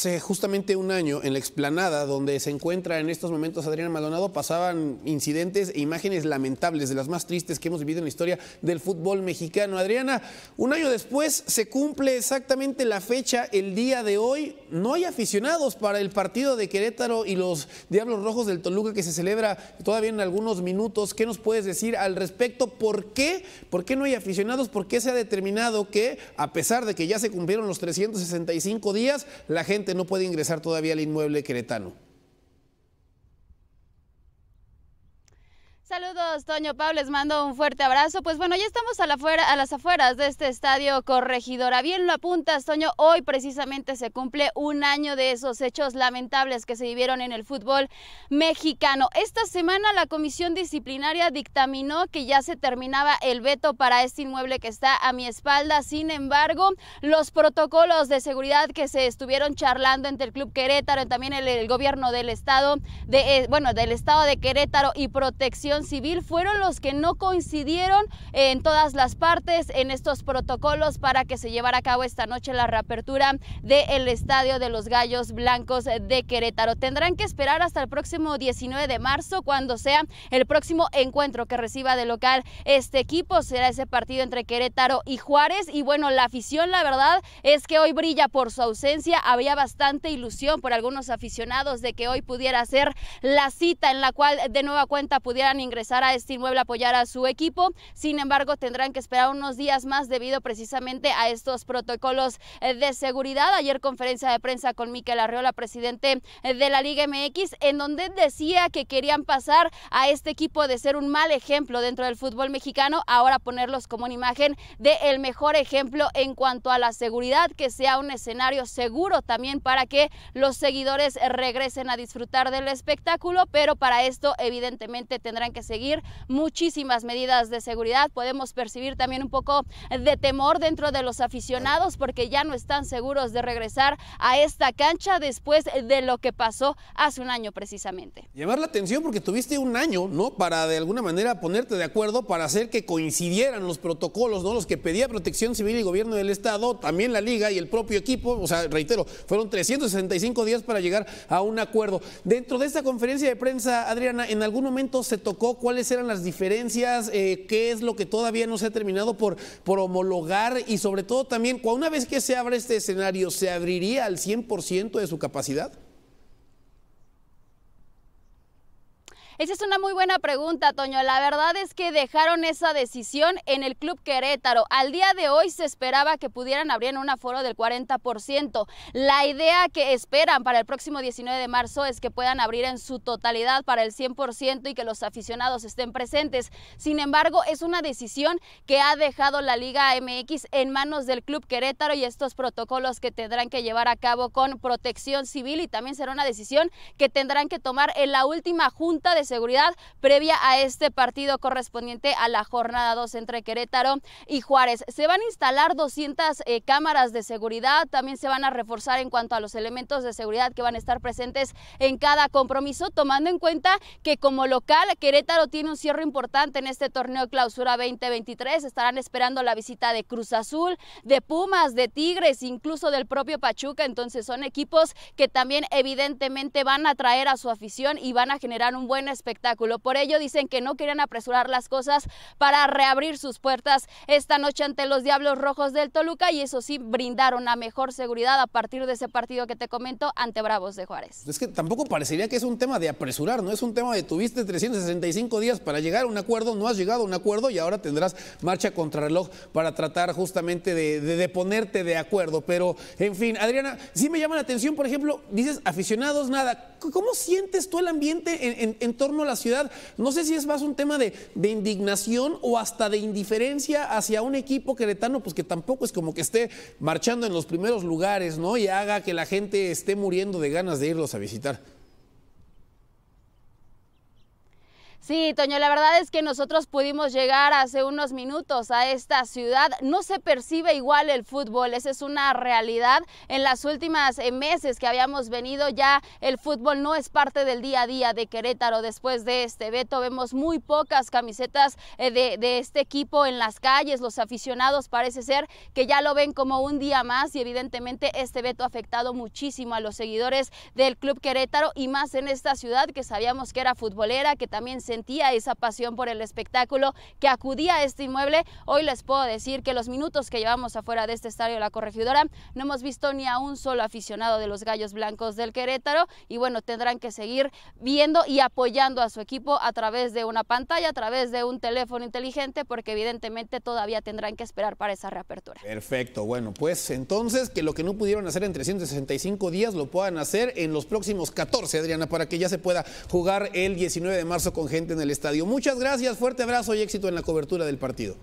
hace justamente un año en la explanada donde se encuentra en estos momentos Adriana Maldonado pasaban incidentes e imágenes lamentables de las más tristes que hemos vivido en la historia del fútbol mexicano. Adriana, un año después se cumple exactamente la fecha, el día de hoy no hay aficionados para el partido de Querétaro y los Diablos Rojos del Toluca que se celebra todavía en algunos minutos. ¿Qué nos puedes decir al respecto? ¿Por qué? ¿Por qué no hay aficionados? ¿Por qué se ha determinado que a pesar de que ya se cumplieron los 365 días, la gente no puede ingresar todavía al inmueble queretano. Saludos, Toño Pablo les mando un fuerte abrazo. Pues bueno, ya estamos a, las afueras de este estadio corregidora. Bien lo apuntas, Toño, hoy precisamente se cumple un año de esos hechos lamentables que se vivieron en el fútbol mexicano. Esta semana la comisión disciplinaria dictaminó que ya se terminaba el veto para este inmueble que está a mi espalda. Sin embargo, los protocolos de seguridad que se estuvieron charlando entre el Club Querétaro y también el, gobierno del estado, de, eh, bueno, del estado de Querétaro y protección Civil fueron los que no coincidieron en todas las partes en estos protocolos para que se llevara a cabo esta noche la reapertura del Estadio de los Gallos Blancos de Querétaro. Tendrán que esperar hasta el próximo 19 de marzo cuando sea el próximo encuentro que reciba de local este equipo. Será ese partido entre Querétaro y Juárez. Y bueno, la afición la verdad es que hoy brilla por su ausencia. Había bastante ilusión por algunos aficionados de que hoy pudiera ser la cita en la cual de nueva cuenta pudieran ingresar a este inmueble apoyar a su equipo. Sin embargo, tendrán que esperar unos días más debido precisamente a estos protocolos eh, de seguridad. Ayer conferencia de prensa con Miquel Arreola presidente eh, de la Liga MX, en donde decía que querían pasar a este equipo de ser un mal ejemplo dentro del fútbol mexicano, ahora ponerlos como una imagen del el mejor ejemplo en cuanto a la seguridad, que sea un escenario seguro también para que los seguidores regresen a disfrutar del espectáculo, pero para esto evidentemente tendrán que seguir muchísimas medidas de seguridad. Podemos percibir también un poco de temor dentro de los aficionados porque ya no están seguros de regresar a esta cancha después de lo que pasó hace un año precisamente. Llamar la atención porque tuviste un año, ¿no? Para de alguna manera ponerte de acuerdo para hacer que coincidieran los protocolos, ¿no? Los que pedía Protección Civil y Gobierno del Estado, también la liga y el propio equipo, o sea, reitero, fueron 365 días para llegar a un acuerdo. Dentro de esta conferencia de prensa, Adriana, en algún momento se tocó ¿Cuáles eran las diferencias? Eh, ¿Qué es lo que todavía no se ha terminado por, por homologar? Y sobre todo también, una vez que se abra este escenario, ¿se abriría al 100% de su capacidad? Esa es una muy buena pregunta, Toño. La verdad es que dejaron esa decisión en el Club Querétaro. Al día de hoy se esperaba que pudieran abrir en un aforo del 40%. La idea que esperan para el próximo 19 de marzo es que puedan abrir en su totalidad para el 100% y que los aficionados estén presentes. Sin embargo, es una decisión que ha dejado la Liga MX en manos del Club Querétaro y estos protocolos que tendrán que llevar a cabo con protección civil y también será una decisión que tendrán que tomar en la última junta de seguridad previa a este partido correspondiente a la jornada 2 entre Querétaro y Juárez. Se van a instalar 200 eh, cámaras de seguridad, también se van a reforzar en cuanto a los elementos de seguridad que van a estar presentes en cada compromiso, tomando en cuenta que como local Querétaro tiene un cierre importante en este torneo de clausura 2023, estarán esperando la visita de Cruz Azul, de Pumas, de Tigres, incluso del propio Pachuca, entonces son equipos que también evidentemente van a traer a su afición y van a generar un buen espectáculo. Por ello dicen que no querían apresurar las cosas para reabrir sus puertas esta noche ante los Diablos Rojos del Toluca y eso sí brindar una mejor seguridad a partir de ese partido que te comento ante Bravos de Juárez. Es que tampoco parecería que es un tema de apresurar, no es un tema de tuviste 365 días para llegar a un acuerdo, no has llegado a un acuerdo y ahora tendrás marcha contra reloj para tratar justamente de, de, ponerte de acuerdo. Pero, en fin, Adriana, sí me llama la atención, por ejemplo, dices aficionados, nada. ¿Cómo sientes tú el ambiente en, en, torno a la ciudad. No sé si es más un tema de, indignación o hasta de indiferencia hacia un equipo queretano, pues que tampoco es como que esté marchando en los primeros lugares, ¿no? Y haga que la gente esté muriendo de ganas de irlos a visitar. Sí, Toño, la verdad es que nosotros pudimos llegar hace unos minutos a esta ciudad. No se percibe igual el fútbol, esa es una realidad. En las últimas eh, meses que habíamos venido ya el fútbol no es parte del día a día de Querétaro. Después de este veto vemos muy pocas camisetas eh, de, este equipo en las calles. Los aficionados parece ser que ya lo ven como un día más y evidentemente este veto ha afectado muchísimo a los seguidores del Club Querétaro y más en esta ciudad que sabíamos que era futbolera, que también se sentía esa pasión por el espectáculo, que acudía a este inmueble, hoy les puedo decir que los minutos que llevamos afuera de este estadio la corregidora no hemos visto ni a un solo aficionado de los Gallos Blancos del Querétaro y bueno, tendrán que seguir viendo y apoyando a su equipo a través de una pantalla, a través de un teléfono inteligente, porque evidentemente todavía tendrán que esperar para esa reapertura. Perfecto, bueno, pues entonces que lo que no pudieron hacer en 365 días lo puedan hacer en los próximos 14, Adriana, para que ya se pueda jugar el 19 de marzo con G en el estadio. Muchas gracias, fuerte abrazo y éxito en la cobertura del partido.